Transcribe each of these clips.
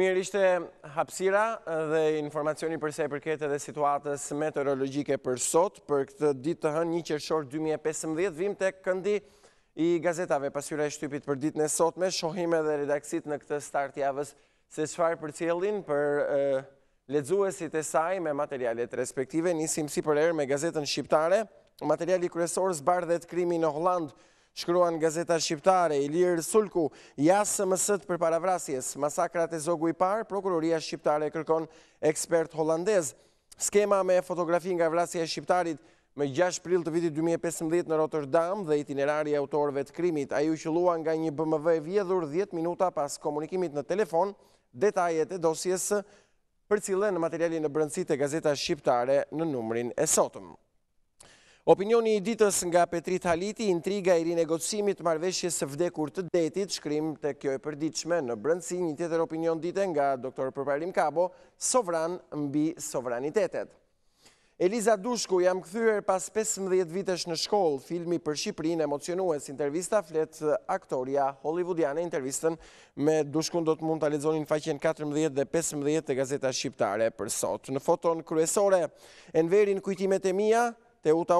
Mirë ishte hapsira dhe informacioni përse e përkete dhe situatës meteorologike për sot, për këtë ditë të hënë një qërëshor 2015, vim të këndi i gazetave pasyre e shtypit për ditë në sot me shohime dhe redaksit në këtë start javës se shfarë për cilin për ledzuesit e saj me materialet respektive, nisim si për erë me gazetën shqiptare, materiali kërësorës bardhet krimi në Hollandë, Shkruan Gazeta Shqiptare, Ilir Sulku, jasë mësët për paravrasjes, masakrat e zogu i parë, Prokuroria Shqiptare kërkon ekspert holandez. Skema me fotografi nga vrasje e Shqiptarit me 6 prill të vitit 2015 në Rotterdam dhe itinerari autorve të krimit, a ju qëlluan nga një BMW vjedhur 10 minuta pas komunikimit në telefon, detajet e dosjesë për cilën në materialin në brëndësit e Gazeta Shqiptare në numrin e sotëm. Opinioni i ditës nga Petrit Haliti, intriga i rinegocimit marveshjes së vdekur të detit, shkrim të kjo e përdiqme në brëndësi një tjetër opinion dite nga doktor përparim Kabo, sovran mbi sovranitetet. Eliza Dushku jam këthyër pas 15 vitesh në shkollë, filmi për Shqiprin emocionues, intervista flet aktoria hollywoodiane, intervistën me Dushku në do të mund të alizonin faqen 14 dhe 15 të gazeta shqiptare për sot. Në foton kryesore, enverin kujtimet e mija, të Uta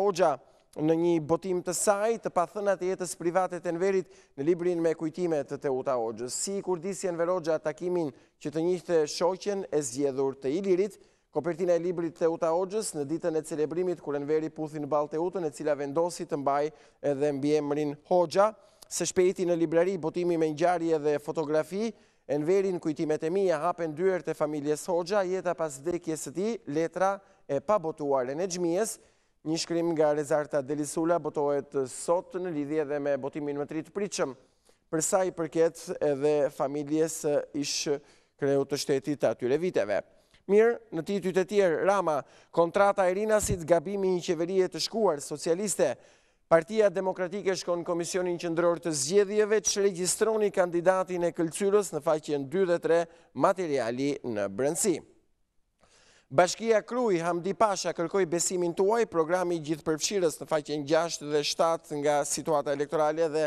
në një botim të saj të pathënat e jetës private të nverit në librin me kujtime të të Uta Ogjës. Si kur disi Enver Hoxha, takimin që të njithë shoqen e zjedhur të ilirit, kopertina e librit të Uta Ogjës në ditën e celebrimit kur Enveri puthin bal Utën e cila vendosi të mbaj edhe mbjemrin Hoxha, se shpejti në librari botimi me njarje dhe fotografi, Enverin kujtimet e mi e hapen dyër të familjes Hoxha, jeta pas dhe të ti, letra e pabotuar e në gjmijes, Një shkrim nga Rezarta Delisula botohet sot në lidhje dhe me botimin më tritë pritëshëm, përsa i përket edhe familjes ish kreut të shtetit të atyre viteve. Mirë, në ti ty të tjerë, Rama, kontrata e rinasit, gabimi i qeverie të shkuar, socialiste, partia demokratike shkon komisionin qëndror të zgjedhjeve që registroni kandidatin e këllëcyrës në faqen 2 dhe 3 materiali në brendësi. Bashkia Kruj, Hamdi Pasha, kërkoj besimin tuaj, programi gjithë përfshirës në faqen 6 dhe 7 nga situata elektorale dhe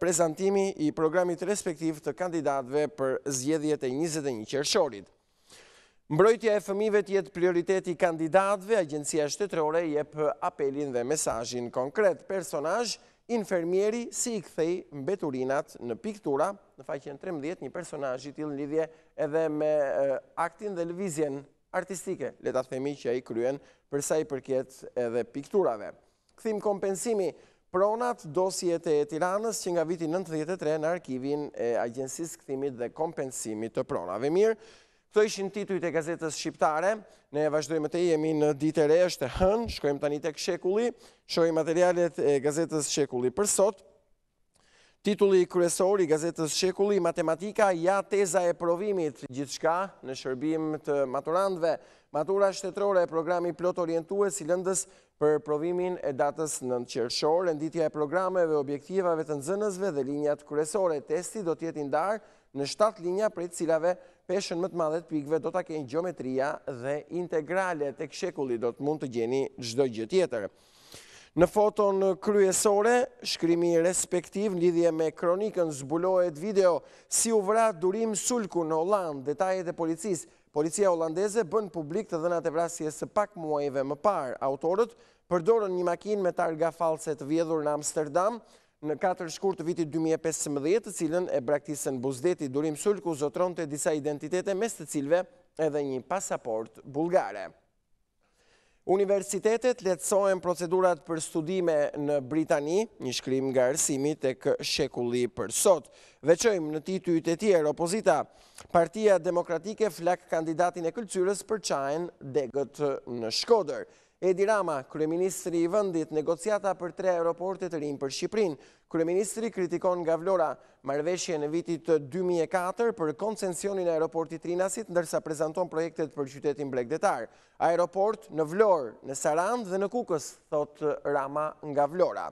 prezentimi i programit respektiv të kandidatve për zjedhjet e 21 qershorit. Mbrojtja e fëmive tjetë prioriteti kandidatve, agjensia Shtetërore jep apelin dhe mesajin konkret. Personaj, infermieri, si i kthej mbeturinat në piktura, në faqen 13, një personajit i në lidhje edhe me aktin dhe lëvizjen artistike, le ta themi që i kryen përsa i përket edhe pikturave. Këthim kompensimi, pronat dosjet e tiranës që nga viti 93 në arkivin e agjensis këthimit dhe kompensimit të pronave mirë, Këto ishin titujt e gazetës shqiptare, ne vazhdojmë të jemi në ditë e re, është hën, shkojmë tani të shekulli, shkojmë materialet e gazetës shekulli për sot, Titulli kryesor i Gazetës Shekulli, Matematika, ja teza e provimit gjithë shka në shërbim të maturandve. Matura shtetrore e programi plot orientuës si lëndës për provimin e datës në në qërëshorë, nënditja e programeve, objektivave të nëzënësve dhe linjat kryesore. Testi do tjetë indarë në 7 linja për të cilave peshen më të madhet pikve do të kënë geometria dhe integralet e kshekulli do të mund të gjeni gjdo gjë tjetërë. Në foton kryesore, shkrimi respektiv në lidhje me kronikën zbulohet video si u vratë durim sulku në Hollandë, detajet e policisë. Policia Hollandeze bën publik të dhënat e vrasje së pak muajve më parë. Autorët përdorën një makinë me targa falset vjedhur në Amsterdam në 4 shkur të vitit 2015, të cilën e braktisën buzdeti durim sulku zotron të disa identitete mes të cilve edhe një pasaport bulgare. Universitetet letësojnë procedurat për studime në Britani, një shkrim nga rësimit e kë shekulli për sot. Veqojmë në tituit e tjerë opozita, partia demokratike flak kandidatin e këllëcyrës për qajnë degët në shkoder. Edi Rama, kryeministri i vëndit, negociata për tre aeroportet të rinë për Shqiprin. Kryeministri kritikon nga Vlora, marveshje në vitit 2004 për konsensionin aeroportit rinasit, ndërsa prezenton projektet për qytetin bregdetar. Aeroport në Vlorë, në Sarandë dhe në Kukës, thot Rama nga Vlora.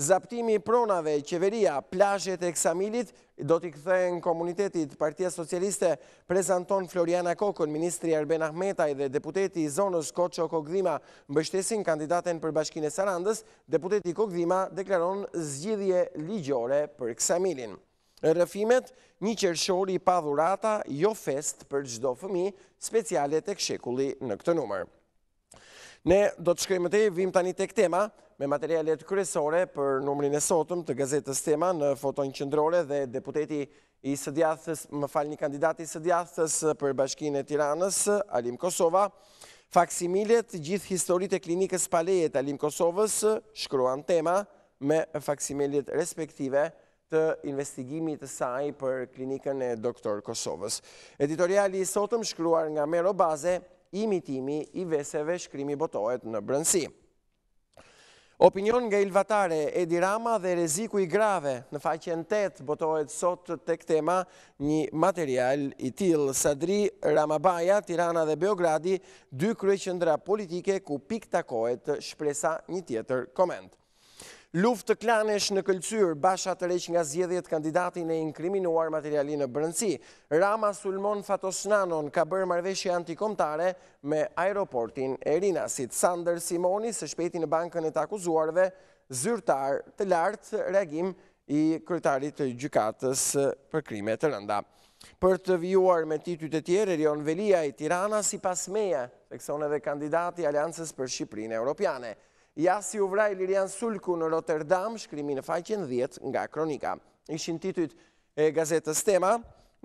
Zaptimi pronave, qeveria, plashet e kësamilit, do t'i në komunitetit Partia Socialiste, prezenton Floriana Kokon, Ministri Arben Ahmetaj dhe deputeti zonës Koqo Kogdhima, mbështesin kandidaten për bashkine Sarandës, deputeti Kogdhima deklaron zgjidhje ligjore për kësamilin. Rëfimet, një qershori pa dhurata, jo fest për gjdo fëmi, specialet e kshekulli në këtë numër. Ne do të shkrejmë të e vim tani tek tema, Me materialet kryesore për numrin e sotëm të gazetës tema në foton qëndrore dhe deputeti i sëdjathës, më falë një kandidat i sëdjathës për bashkinë e tiranës, Alim Kosova, faksimilet gjithë historit e klinikës palejet Alim Kosovës shkruan tema me faksimilet respektive të investigimit të saj për klinikën e doktor Kosovës. Editoriali i sotëm shkruar nga mero baze imitimi i veseve shkrimi botohet në Brënsi. Opinion nga ilvatare Edi Rama dhe reziku i grave në faqen 8 botohet sot të këtema një material i til. Sadri Ramabaja, Tirana dhe Beogradi, dy kryeqendra politike ku pik takohet shpresa një tjetër komend. Luft të klanesh në këllëcyr, basha të req nga zjedhjet kandidatin e inkriminuar materiali në brëndësi. Rama Sulmon Fatosnanon ka bërë marveshje antikomtare me aeroportin e rinasit. Sander Simoni së shpeti në bankën e takuzuarve, zyrtar të lartë reagim i kërtarit të gjykatës për krimet të rënda. Për të vjuar me titut e tjere, Rion Velia i Tirana si pasmeja, meja, tekson edhe kandidati Aliansës për Shqiprinë Europiane. Ja si u vraj Lirian Sulku në Rotterdam, shkrimi në faqen 10 nga kronika. Ishin titujt e gazetës tema,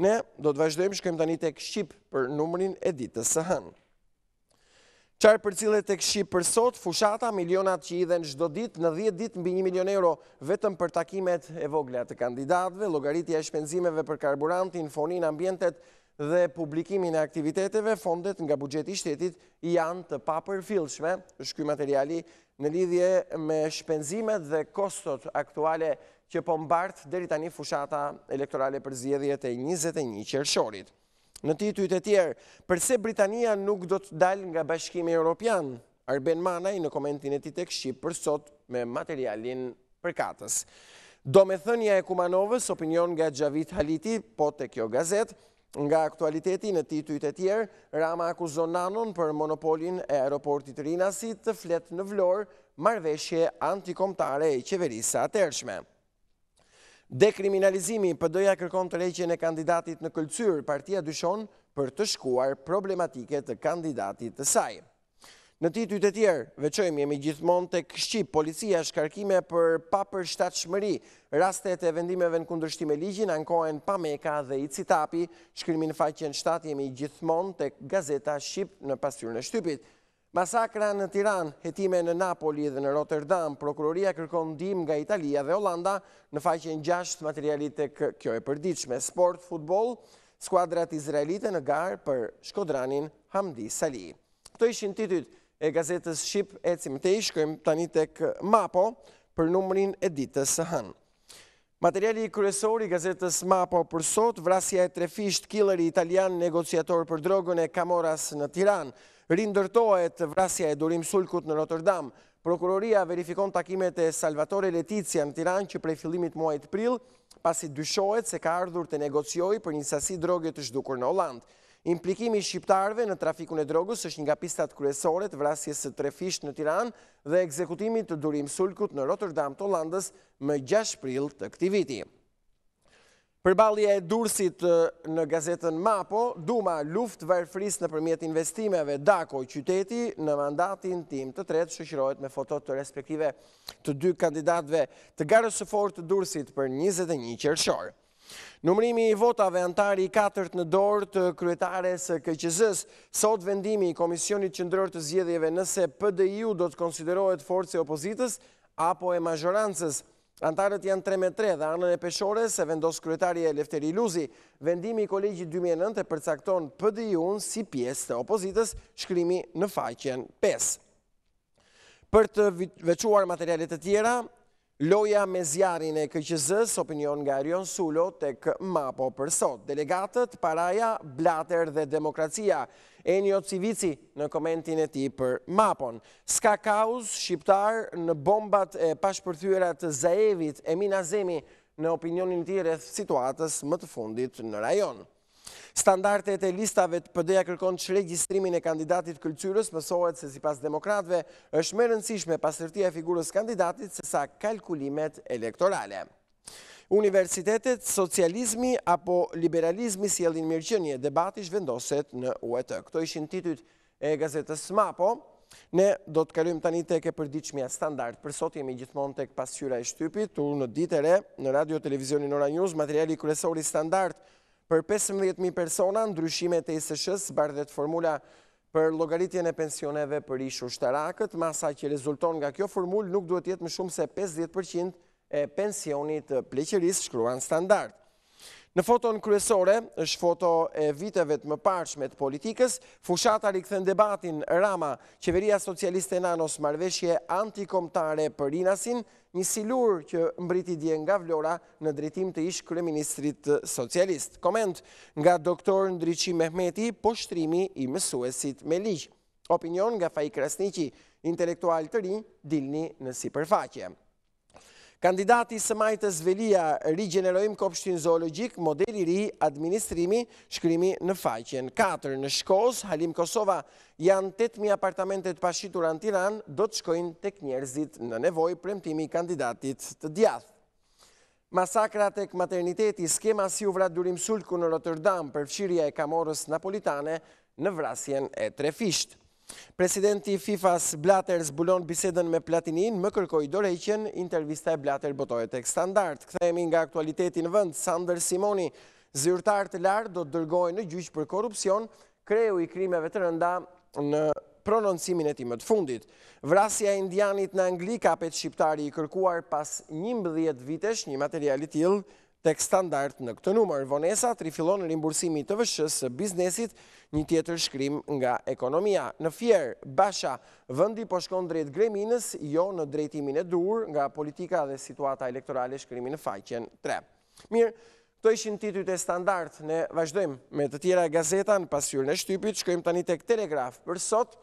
ne do të vazhdojmë shkëm të një tek Shqip për numërin e ditës së hënë. Qarë për cilë e tek Shqip për sot, fushata milionat që i dhe në gjdo dit, në 10 dit mbi 1 milion euro, vetëm për takimet e voglja të kandidatve, logaritja e shpenzimeve për karburantin, fonin, ambjentet, dhe publikimin e aktiviteteve, fondet nga bugjeti shtetit janë të papër filshme, shky materiali në lidhje me shpenzimet dhe kostot aktuale që po mbartë dheri tani fushata elektorale për zjedhjet e 21 qershorit. Në tituit e tjerë, përse Britania nuk do të dalë nga bashkimi Europian, Arben Manaj në komentin e titek Shqipë për sot me materialin përkatës. Do me thënja e Kumanovës, opinion nga Gjavit Haliti, po të kjo gazetë, Nga aktualiteti në titujt e tjerë, Rama akuzon nanon për monopolin e aeroportit rinasit të fletë në vlorë marveshje antikomtare e qeverisa të ershme. Dekriminalizimi përdoja kërkon të e kandidatit në këllëcyrë partia dyshon për të shkuar problematike të kandidatit të sajë. Në titujt e tjerë, veqojmë jemi gjithmonë të këshqip, policia shkarkime për papër shtatë shmëri, rastet e vendimeve në kundërshtime ligjin, ankojen pameka dhe i citapi, shkrymin faqen shtatë jemi gjithmonë të gazeta Shqip në pasyrën e shtypit. Masakra në Tiran, hetime në Napoli dhe në Rotterdam, prokuroria kërkon dim nga Italia dhe Olanda në faqen gjasht materialit të kjo e përdiqme, sport, futbol, skuadrat izraelite në garë për shkodranin Hamdi Sali. Këto ishin titujt, e gazetës Shqip e cimë të ishkëm të një tek MAPO për numërin e ditës së hënë. Materiali i kërësori gazetës MAPO për sot, vrasja e trefisht killer i italian negociator për drogën e kamoras në Tiran, rindërtojët vrasja e durim sulkut në Rotterdam, prokuroria verifikon takimet e Salvatore Leticia në Tiran që prej fillimit muajt pril, pasi dyshohet se ka ardhur të negocioj për njësasi drogët të shdukur në Hollandë. Implikimi i në trafikun e drogës është nga pistat kryesore të vrasjes së trefisht në Tiranë dhe ekzekutimit të Durim Sulkut në Rotterdam të Hollandës më 6 prill të këtij viti. Perballja e dursit në gazetën Mapo, duma luftë në nëpërmjet investimeve, Dako qyteti në mandatin tim të tretë shoqërohet me foto të respektive të dy kandidatëve të garës së fortë të dursit për 21 qershor. Numërimi i votave antari i 4 në dorë të kryetares KQZ-s, sot vendimi i Komisionit Qëndrër të Zjedhjeve nëse PDI-u do të konsiderohet e opozitës apo e majorancës. Antarët janë 3 me 3 dhe anën e peshore se vendos kryetari e Lefteri Luzi. Vendimi i kolegji 2009 e përcakton PDI-un si pjesë të opozitës, shkrimi në faqen 5. Për të vequar materialet e tjera, Loja me zjarin e këqëzës, opinion nga Rion Sulo, tek MAPO për sot. Delegatët, paraja, blater dhe demokracia. Enjo Civici në komentin e ti për MAPON. Ska kaus, shqiptar, në bombat e pashpërthyrat Zaevit, Emina Zemi, në opinionin ti rreth situatës më të fundit në rajonë. Standartet e listave të përdoja kërkon që registrimin e kandidatit këllqyrës pësohet se si pas demokratve është më rëndësishme pasërtia e figurës kandidatit se sa kalkulimet elektorale. Universitetet, socializmi apo liberalizmi si jelin mirëqënje debatish vendoset në UET. Këto ishin titut e gazetës MAPO. Ne do të kalujmë tani të eke diqmja standart. Për sot jemi gjithmon të pasqyra e shtypit, të u në ditere, në radio, televizionin, në News, materiali kërësori standart, për 15.000 persona, ndryshimet e ISSH-s bardhet formula për logaritjen e pensioneve për ishu shtarakët, masa që rezulton nga kjo formul nuk duhet jetë më shumë se 50% e pensionit pleqëris shkruan standart. Në foton kryesore, është foto e viteve të më parshmet politikës, fushata rikëthën debatin Rama, qeveria socialiste nanos marveshje antikomtare për rinasin, një silur që mbriti dje nga vlora në dritim të ishë kreministrit socialist. Koment nga doktor Ndriqi Mehmeti, poshtrimi i mësuesit me ligjë. Opinion nga Faj Krasnici, intelektual të rinjë, dilni në si përfakje. Kandidati së majtës Velia, rigenerojim kopshtin zoologik, modeli ri, administrimi, shkrimi në faqen. 4. Në shkos, Halim Kosova, janë 8.000 apartamentet pashitur në Tiran, do të shkojnë tek njerëzit në nevoj premtimi kandidatit të djath. Masakra tek materniteti, skema si u vratë durim sulku në Rotterdam, përfshirja e kamorës napolitane në vrasjen e trefishtë. Presidenti fifa Blatter zbulon bisedën me platinin, më kërkoj dore i qenë intervista e Blatter botojët e standart. Këthejemi nga aktualitetin vënd, Sander Simoni, zyrtar të lartë do të dërgoj në gjyqë për korupcion, kreju i krimeve të rënda në prononcimin e timët fundit. Vrasja indianit në Angli kapet shqiptari i kërkuar pas 11 vitesh një materialit tjilë, tek standart në këtë numër. Vonesa trifilon në rimbursimi të vëshës së biznesit një tjetër shkrim nga ekonomia. Në fjerë, basha vëndi po shkon drejt greminës, jo në drejtimin e dur nga politika dhe situata elektorale shkrimi në faqen 3. Mirë, të ishin titujt e standart, ne vazhdojmë me të tjera gazeta në pasyur në shtypit, shkojmë tani tek Telegraf. Për sot,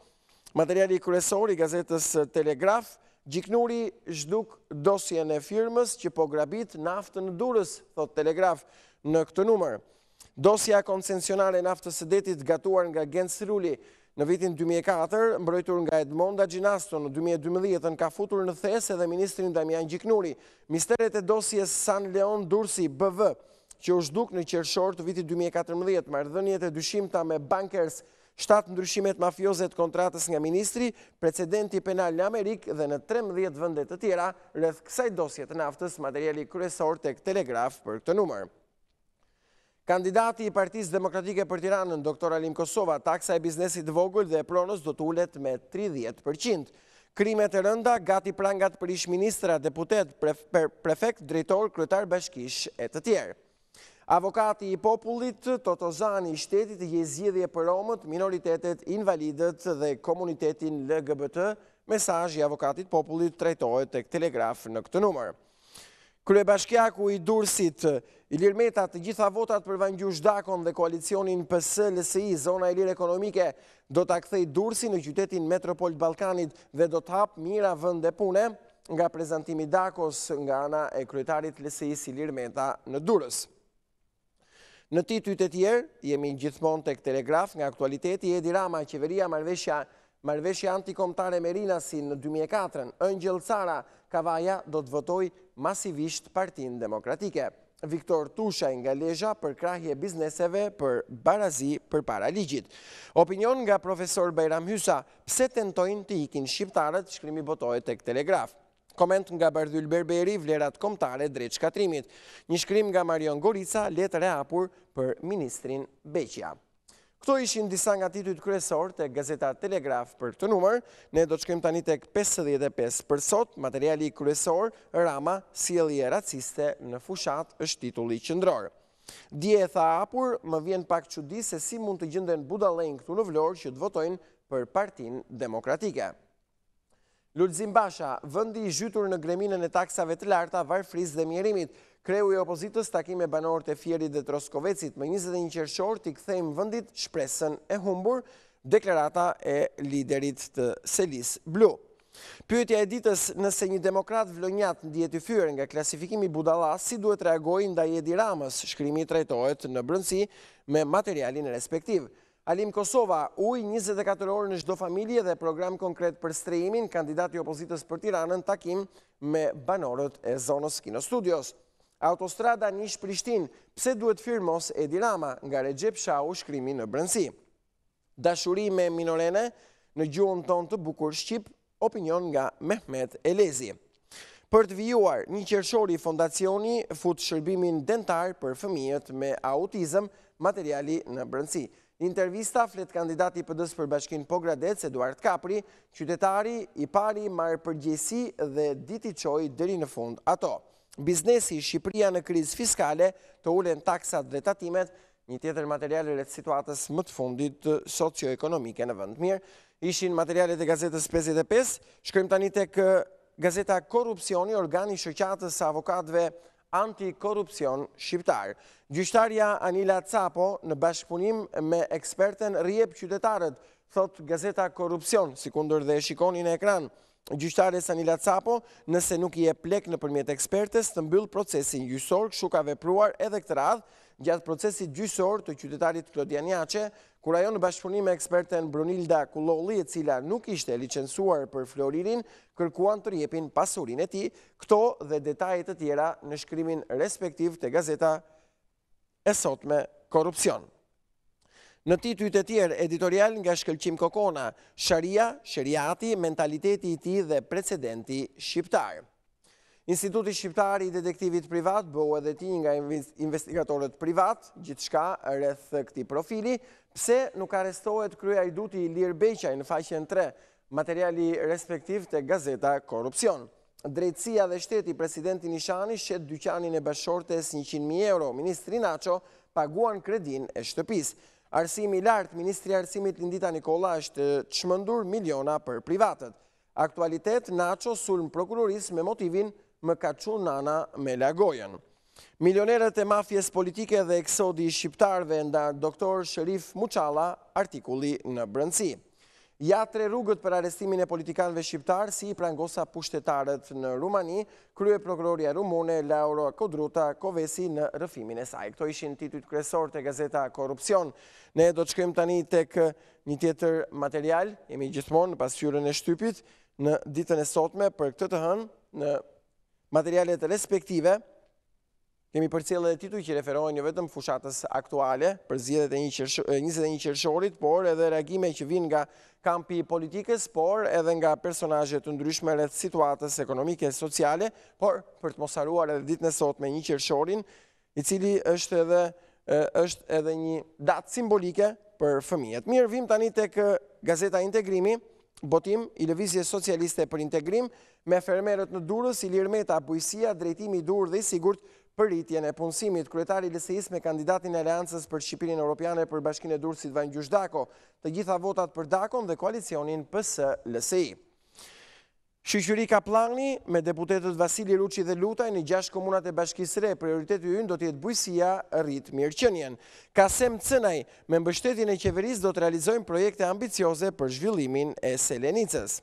materiali kërësori gazetës Telegraf, Gjiknuri zhduk dosjen e firmës që po grabit naftën në durës, thot Telegraf në këtë numër. Dosja konsensionale naftës e detit gatuar nga Gens Rulli në vitin 2004, mbrojtur nga Edmonda Gjinasto në 2012, ka futur në thes edhe Ministrin Damian Gjiknuri. Misteret e dosjes San Leon Dursi BV, që u zhduk në qërëshor të vitit 2014, mardhënjet e dyshimta me bankers nështë, 7 ndryshimet mafioze të kontratës nga ministri, precedenti penal në Amerikë dhe në 13 vëndet të tjera rrëth kësaj dosjet në aftës materiali kryesor të telegraf për këtë numër. Kandidati i partiz demokratike për tiranën, doktor Alim Kosova, taksa e biznesit vogull dhe pronos do të ullet me 30%. Krimet e rënda, gati prangat për ishë ministra, deputet, prefekt, drejtor, kryetar, bashkish e të tjerë. Avokati i popullit, totozani i shtetit i jezidhje për omët, minoritetet, invalidet dhe komunitetin LGBT, mesaj i avokatit popullit trejtojt të telegraf në këtë numër. Krye bashkjaku i dursit, i lirmetat të gjitha votat për vangjush dakon dhe koalicionin PSLSI, zona e lirë ekonomike, do të akthej dursi në qytetin Metropolit Balkanit dhe do të hapë mira vënde pune nga prezentimi dakos nga ana e kryetarit LSI si lirmeta në durës. Në ti ty të tjerë, jemi në gjithmon të këtë telegraf nga aktualiteti, Edi Rama, qeveria marveshja antikomtare Merina si në 2004-ën, Ëngjel Cara, Kavaja, do të votoj masivisht partin demokratike. Viktor Tushaj nga Lezha për krahje bizneseve për barazi për para ligjit. Opinion nga profesor Bajram Hysa, pse tentojnë të ikin shqiptarët, shkrimi botojt e këtë telegraf. Koment nga Bardhyl Berberi, vlerat komtare drejtë Katrimit. Një shkrim nga Marion Gorica, letër e apur për Ministrin Beqja. Këto ishin disa nga titut kresor të Gazeta Telegraf për të numër. Ne do të shkrim tani tek 55 për sot, materiali kresor, rama, si e raciste në fushat është titulli qëndror. Dje e tha apur, më vjen pak që di se si mund të gjënden budalen këtu në vlorë që të votojnë për partin demokratike. Lulzim Basha, vëndi i zhytur në greminën e taksave të larta, varfris dhe mjerimit. Kreu i opozitës takime banorët e fjerit dhe troskovecit, më 21 qërëshor t'i këthejmë vëndit shpresën e humbur, deklarata e liderit të Selis Blu. Pyetja e ditës nëse një demokrat vlonjat në djetë i fyrë nga klasifikimi budala, si duhet reagojnë da jedi ramës, shkrimi trajtojt në brëndësi me materialin respektivë. Alim Kosova, uj 24 orë në shdo familje dhe program konkret për strejimin, kandidati opozitës për tiranën takim me banorët e zonës Kino Studios. Autostrada Nish Prishtin, pse duhet firmos Edi Rama nga Regjep Shau shkrimi në Brëndësi. Dashuri me minorene në gjuhën ton të bukur Shqip, opinion nga Mehmet Elezi. Për të vijuar, një qershori fondacioni fut shërbimin dentar për fëmijët me autizm materiali në Brëndësi intervista flet kandidati i PD-s për bashkin Pogradec, Eduard Kapri, qytetari i pari marë përgjesi dhe diti qoj dëri në fund ato. Biznesi Shqipria në kriz fiskale të ulen taksat dhe tatimet, një tjetër materialet situatës më të fundit socioekonomike në vënd mirë, ishin materialet e gazetës 55, shkrym tani tek eh, gazeta Korupcioni, organi shëqatës avokatve nështë, anti-korupcion shqiptar. Gjyshtarja Anila Capo në bashkëpunim me eksperten rjep qytetarët, thot Gazeta Korupcion, si kundër dhe shikoni në ekran. Gjyshtarja Anila Capo nëse nuk i e plek në përmjet ekspertes të mbyllë procesin gjysorë, shukave pruar edhe këtë radhë, gjatë procesit gjysor të qytetarit Klodian Jace, kur ajo në bashkëpunim e eksperten Brunilda Kulloli, e cila nuk ishte licensuar për floririn, kërkuan të rjepin pasurin e ti, këto dhe detajet e tjera në shkrymin respektiv të gazeta e sot me korupcion. Në titujt e tjerë editorial nga shkëllqim Kokona, sharia, shëriati, mentaliteti i ti dhe precedenti shqiptarë. Instituti Shqiptari i detektivit privat, bo edhe ti nga investigatorët privat, gjithë shka rrëthë këti profili, pse nuk arestohet krya i duti i lirë beqaj në faqen 3, materiali respektiv të gazeta korupcion. Drejtësia dhe shteti presidenti Nishani shqetë dyqanin e bashortes 100.000 euro. Ministri Nacho paguan kredin e shtëpis. Arsimi lartë, Ministri Arsimit Lindita Nikola është të shmëndur miliona për privatët. Aktualitet, Nacho sulm prokurorisë me motivin më ka që nana me lagojen. Milionerët e mafjes politike dhe eksodi shqiptarve nda doktor Sherif Muqala artikuli në brëndësi. Ja tre rrugët për arestimin e politikanve shqiptarë si i prangosa pushtetarët në Rumani, krye prokuroria rumune Lauro Kodruta Kovesi në rëfimin e saj. Këto ishin titut kresor të gazeta Korupcion. Ne do të shkrim tani tek një tjetër material, jemi gjithmonë në pasqyrën e shtypit, në ditën e sotme për këtë të hënë në materialet respektive, kemi për cilë dhe tituj që referohen një jo vetëm fushatës aktuale për zjedet e 21 qërëshorit, por edhe reagime që vinë nga kampi politikës, por edhe nga personajët të ndryshme dhe situatës ekonomike e sociale, por për të mosaruar edhe ditë nësot me një qërëshorin, i cili është edhe është edhe një datë simbolike për fëmijet. Mirë, vim tani të kë gazeta integrimi, botim i Lëvizjes Socialiste për Integrim me fermerët në durës i lirmeta, të drejtimi i durë dhe i sigurt për rritje e punësimit. Kretari Lëseis me kandidatin e Aleancës për Shqipirin Europiane për Bashkine Durësit Vajnë Gjushdako, të gjitha votat për Dakon dhe koalicionin pësë Lëseis. Shqyri ka plani me deputetet Vasili Ruqi dhe Lutaj në gjash komunat e bashkisre, prioritetu jënë do tjetë bujësia rritë mirë qënjen. Kasem Cënaj, me mbështetin e qeveris do të realizojnë projekte ambicioze për zhvillimin e selenicës.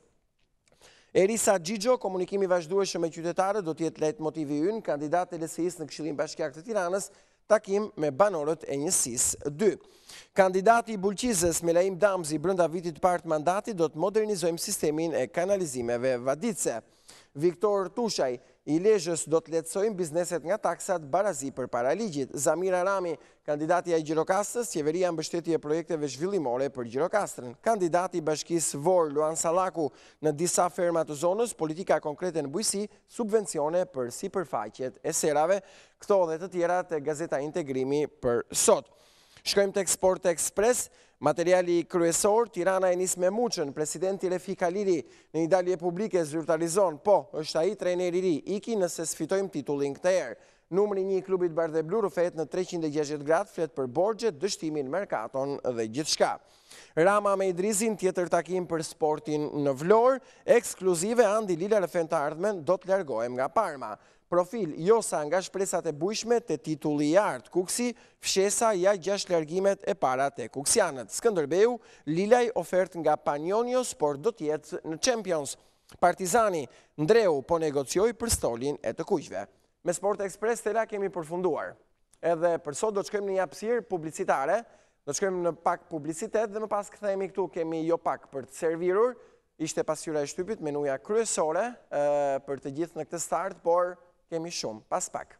Erisa Gjigjo, komunikimi vazhdueshë me qytetarët, do tjetë lejtë motivi ynë, kandidat e lesejis në këshilin bashkjak të tiranës, takim me banorët e njësis 2. Kandidati i bulqizës Melaim Damzi brënda vitit partë mandati do të modernizojmë sistemin e kanalizimeve vadice. Viktor Tushaj, i lejës do të letësojnë bizneset nga taksat barazi për paraligjit. Zamira Rami, kandidati a i Gjirokastës, qeveria në bështetje projekteve zhvillimore për Gjirokastrën. Kandidati bashkis Vor, Luan Salaku, në disa fermat zonës, politika konkrete në bujësi, subvencione për si përfaqet e serave, këto dhe të tjera të Gazeta Integrimi për sot. Shkojmë të eksport e ekspres, materiali kryesor, tirana e njës me muqën, presidenti Refi Kaliri në një dalje publike zyrtalizon, po, është a i treneriri, iki nëse sfitojmë titullin këtë erë. Numëri një klubit bardhe blurë në 360 gradë, fletë për borgjet, dështimin, merkaton dhe gjithë shka. Rama me i drizin tjetër takim për sportin në vlorë, ekskluzive andi lila rëfën të do të lërgojmë nga parma profil jo sa nga shpresat e bujshme të titulli artë kuksi, fshesa ja gjash lërgimet e para të kuksianët. Skëndërbeu, Lilaj ofert nga Panionios, por do tjetë në Champions. Partizani, Ndreu po negocioj për stolin e të kujshve. Me Sport Express të la kemi përfunduar. Edhe përso do të qëkëm një japsirë publicitare, do të qëkëm në pak publicitet dhe më pas këthejmi këtu kemi jo pak për të servirur, ishte pasyra e shtypit, menuja kryesore për të gjithë në këtë start, por... Kemi shumë pas pak